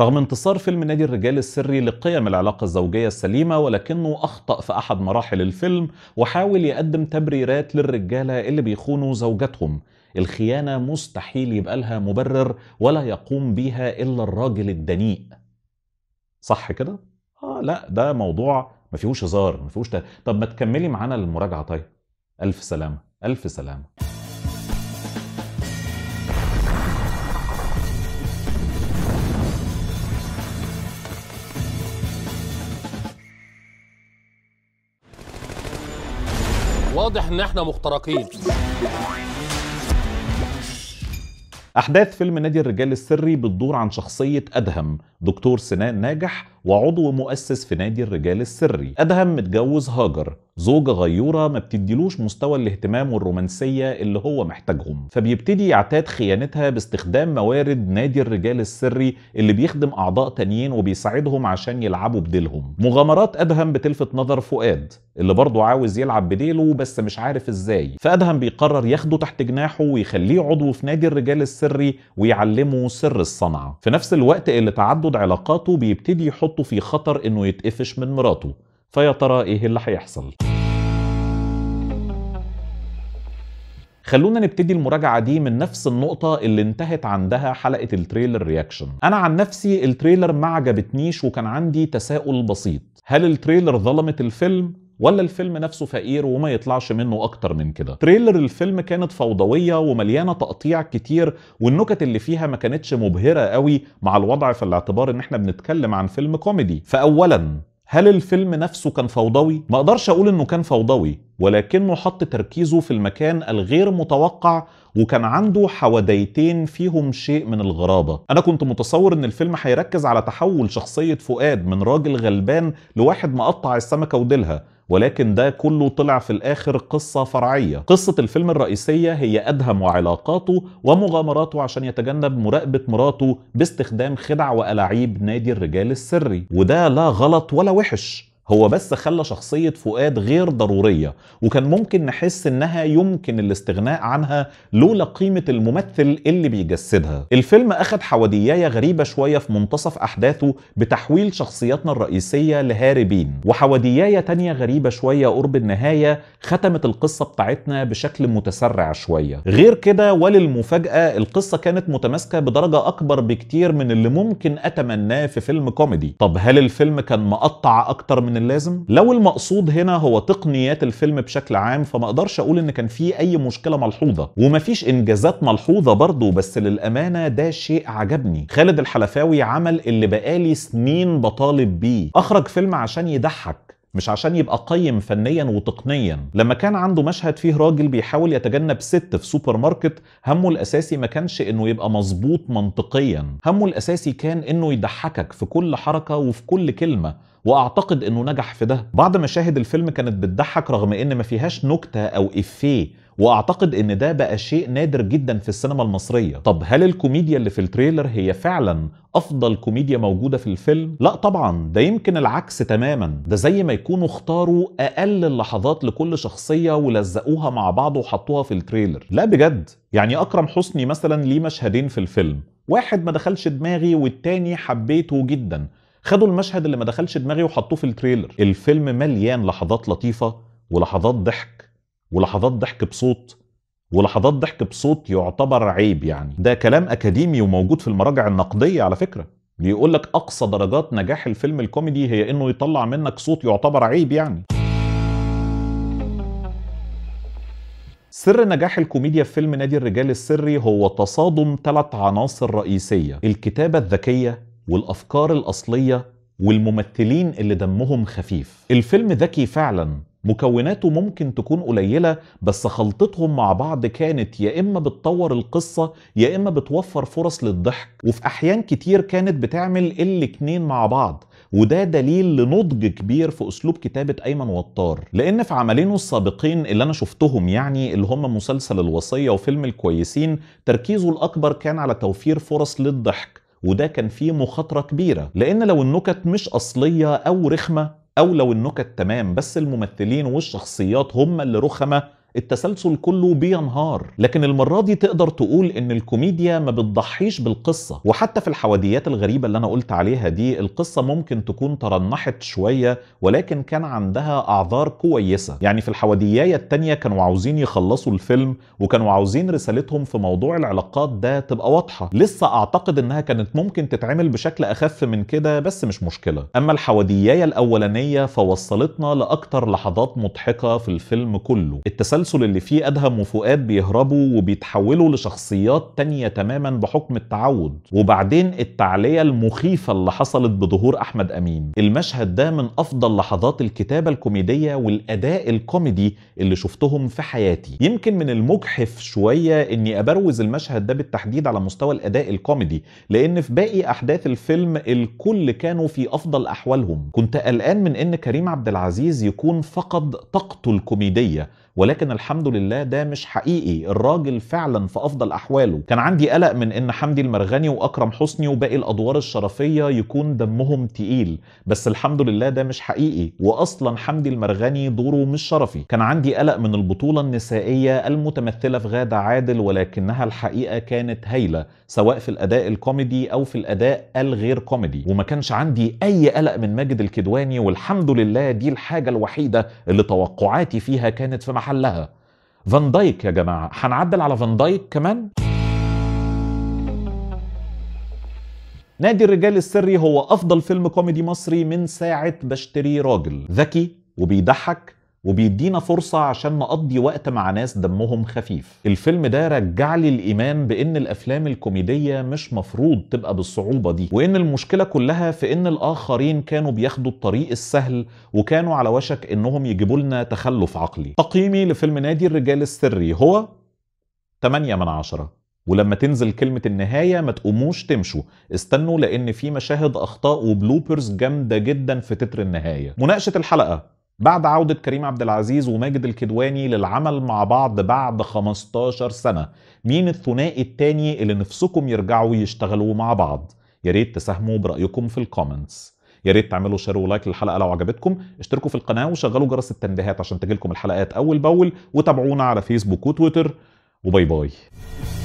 رغم انتصار فيلم نادي الرجال السري لقيم العلاقة الزوجية السليمة ولكنه أخطأ في أحد مراحل الفيلم وحاول يقدم تبريرات للرجالة اللي بيخونوا زوجاتهم الخيانة مستحيل يبقى لها مبرر ولا يقوم بيها إلا الراجل الدنيء صح كده؟ آه لا ده موضوع ما فيهوش هزار ما فيهوش طب ما تكملي معانا المراجعة طيب ألف سلامة ألف سلامة واضح ان احنا مخترقين أحداث فيلم نادي الرجال السري بتدور عن شخصية أدهم دكتور سنان ناجح وعضو مؤسس في نادي الرجال السري أدهم متجوز هاجر زوجة غيورة ما بتديلوش مستوى الاهتمام والرومانسية اللي هو محتاجهم فبيبتدي يعتاد خيانتها باستخدام موارد نادي الرجال السري اللي بيخدم أعضاء تانيين وبيساعدهم عشان يلعبوا بديلهم مغامرات أدهم بتلفت نظر فؤاد اللي برضه عاوز يلعب بديله بس مش عارف ازاي فأدهم بيقرر ياخده تحت جناحه ويخليه عضو في نادي الرجال السري ويعلمه سر الصنعة في نفس الوقت اللي تعدد علاقاته بيبتدي يحطه في خطر انه يتقفش من مراته فيا ترى ايه اللي هيحصل خلونا نبتدي المراجعة دي من نفس النقطة اللي انتهت عندها حلقة التريلر رياكشن أنا عن نفسي التريلر ما عجبتنيش وكان عندي تساؤل بسيط هل التريلر ظلمت الفيلم ولا الفيلم نفسه فقير وما يطلعش منه اكتر من كده تريلر الفيلم كانت فوضويه ومليانه تقطيع كتير والنكت اللي فيها ما كانتش مبهره قوي مع الوضع في الاعتبار ان احنا بنتكلم عن فيلم كوميدي فاولا هل الفيلم نفسه كان فوضوي؟ ما اقدرش اقول انه كان فوضوي ولكنه حط تركيزه في المكان الغير متوقع وكان عنده حوديتين فيهم شيء من الغرابة أنا كنت متصور إن الفيلم هيركز على تحول شخصية فؤاد من راجل غلبان لواحد مقطع السمكة وديلها ولكن ده كله طلع في الآخر قصة فرعية قصة الفيلم الرئيسية هي أدهم وعلاقاته ومغامراته عشان يتجنب مراقبة مراته باستخدام خدع وألاعيب نادي الرجال السري وده لا غلط ولا وحش هو بس خلى شخصية فؤاد غير ضرورية وكان ممكن نحس انها يمكن الاستغناء عنها لولا قيمة الممثل اللي بيجسدها الفيلم اخد حودياية غريبة شوية في منتصف احداثه بتحويل شخصياتنا الرئيسية لهاربين وحودياية تانية غريبة شوية قرب النهاية ختمت القصة بتاعتنا بشكل متسرع شوية غير كده وللمفاجأة القصة كانت متماسكة بدرجة اكبر بكتير من اللي ممكن اتمناه في فيلم كوميدي طب هل الفيلم كان مقطع اكتر من اللازم لو المقصود هنا هو تقنيات الفيلم بشكل عام فما اقدرش اقول ان كان في اي مشكله ملحوظه ومفيش انجازات ملحوظه برضه بس للامانه ده شيء عجبني خالد الحلفاوي عمل اللي بقالي سنين بطالب بيه اخرج فيلم عشان يضحك مش عشان يبقى قيم فنيا وتقنيا لما كان عنده مشهد فيه راجل بيحاول يتجنب ست في سوبر ماركت همه الاساسي ما كانش انه يبقى مظبوط منطقيا همه الاساسي كان انه يضحكك في كل حركه وفي كل كلمه واعتقد انه نجح في ده بعض مشاهد الفيلم كانت بتضحك رغم ان ما فيهاش نكته او افيه واعتقد ان ده بقى شيء نادر جدا في السينما المصريه طب هل الكوميديا اللي في التريلر هي فعلا افضل كوميديا موجوده في الفيلم لا طبعا ده يمكن العكس تماما ده زي ما يكونوا اختاروا اقل اللحظات لكل شخصيه ولزقوها مع بعض وحطوها في التريلر لا بجد يعني اكرم حسني مثلا ليه مشهدين في الفيلم واحد ما دخلش دماغي والتاني حبيته جدا خدوا المشهد اللي ما دخلش دماغي وحطوه في التريلر الفيلم مليان لحظات لطيفه ولحظات ضحك ولحظات ضحك بصوت ولحظات ضحك بصوت يعتبر عيب يعني ده كلام اكاديمي وموجود في المراجع النقديه على فكره بيقول لك اقصى درجات نجاح الفيلم الكوميدي هي انه يطلع منك صوت يعتبر عيب يعني سر نجاح الكوميديا في فيلم نادي الرجال السري هو تصادم ثلاث عناصر رئيسيه الكتابه الذكيه والافكار الاصليه والممثلين اللي دمهم خفيف الفيلم ذكي فعلا مكوناته ممكن تكون قليلة بس خلطتهم مع بعض كانت يا إما بتطور القصة يا إما بتوفر فرص للضحك وفي أحيان كتير كانت بتعمل الاتنين مع بعض وده دليل لنضج كبير في اسلوب كتابه ايمن وطار لان في عملينه السابقين اللي انا شفتهم يعني اللي هم مسلسل الوصيه وفيلم الكويسين تركيزه الاكبر كان على توفير فرص للضحك وده كان فيه مخاطره كبيره لان لو النكت مش اصليه او رخمه او لو النكت تمام بس الممثلين والشخصيات هم اللي رخمه التسلسل كله بينهار لكن المرة دي تقدر تقول ان الكوميديا ما بتضحيش بالقصة وحتى في الحواديات الغريبة اللي انا قلت عليها دي القصة ممكن تكون ترنحت شوية ولكن كان عندها اعذار كويسة يعني في الحواديات التانية كانوا عاوزين يخلصوا الفيلم وكانوا عاوزين رسالتهم في موضوع العلاقات ده تبقى واضحة لسه اعتقد انها كانت ممكن تتعمل بشكل اخف من كده بس مش مشكلة اما الحواديات الاولانية فوصلتنا لاكتر لحظات مضحكة في الفيلم كله التسلسل التسلسل اللي فيه أدهم وفؤاد بيهربوا وبيتحولوا لشخصيات تانية تماما بحكم التعود وبعدين التعلية المخيفة اللي حصلت بظهور أحمد أمين المشهد ده من أفضل لحظات الكتابة الكوميدية والأداء الكوميدي اللي شفتهم في حياتي يمكن من المجحف شوية أني أبروز المشهد ده بالتحديد على مستوى الأداء الكوميدي لأن في باقي أحداث الفيلم الكل كانوا في أفضل أحوالهم كنت قلقان من أن كريم عبد العزيز يكون فقد طاقته الكوميدية ولكن الحمد لله ده مش حقيقي الراجل فعلا في افضل احواله كان عندي قلق من ان حمدي المرغني واكرم حسني وباقي الادوار الشرفيه يكون دمهم تقيل بس الحمد لله ده مش حقيقي واصلا حمدي المرغني دوره مش شرفي كان عندي قلق من البطوله النسائيه المتمثله في غاده عادل ولكنها الحقيقه كانت هايله سواء في الاداء الكوميدي او في الاداء الغير كوميدي وما كانش عندي اي قلق من ماجد الكدواني والحمد لله دي الحاجه الوحيده اللي توقعاتي فيها كانت في محل محلها فان دايك يا جماعه هنعدل على فان دايك كمان نادي الرجال السري هو افضل فيلم كوميدي مصري من ساعه بشتري راجل ذكي وبيضحك وبيدينا فرصة عشان نقضي وقت مع ناس دمهم خفيف الفيلم ده رجع لي الإيمان بإن الأفلام الكوميدية مش مفروض تبقى بالصعوبة دي وإن المشكلة كلها في إن الآخرين كانوا بياخدوا الطريق السهل وكانوا على وشك إنهم يجيبوا لنا تخلف عقلي تقييمي لفيلم نادي الرجال السري هو 8 من 10 ولما تنزل كلمة النهاية ما تقوموش تمشوا استنوا لأن في مشاهد أخطاء وبلوبرز جامدة جدا في تتر النهاية مناقشة الحلقة بعد عودة كريم عبد العزيز وماجد الكدواني للعمل مع بعض بعد 15 سنة مين الثنائي التاني اللي نفسكم يرجعوا يشتغلوا مع بعض يا ريت تساهموا برأيكم في الكومنتس يا ريت تعملوا شير ولايك للحلقه لو عجبتكم اشتركوا في القناه وشغلوا جرس التنبيهات عشان تجيلكم الحلقات اول باول وتابعونا على فيسبوك وتويتر وباي باي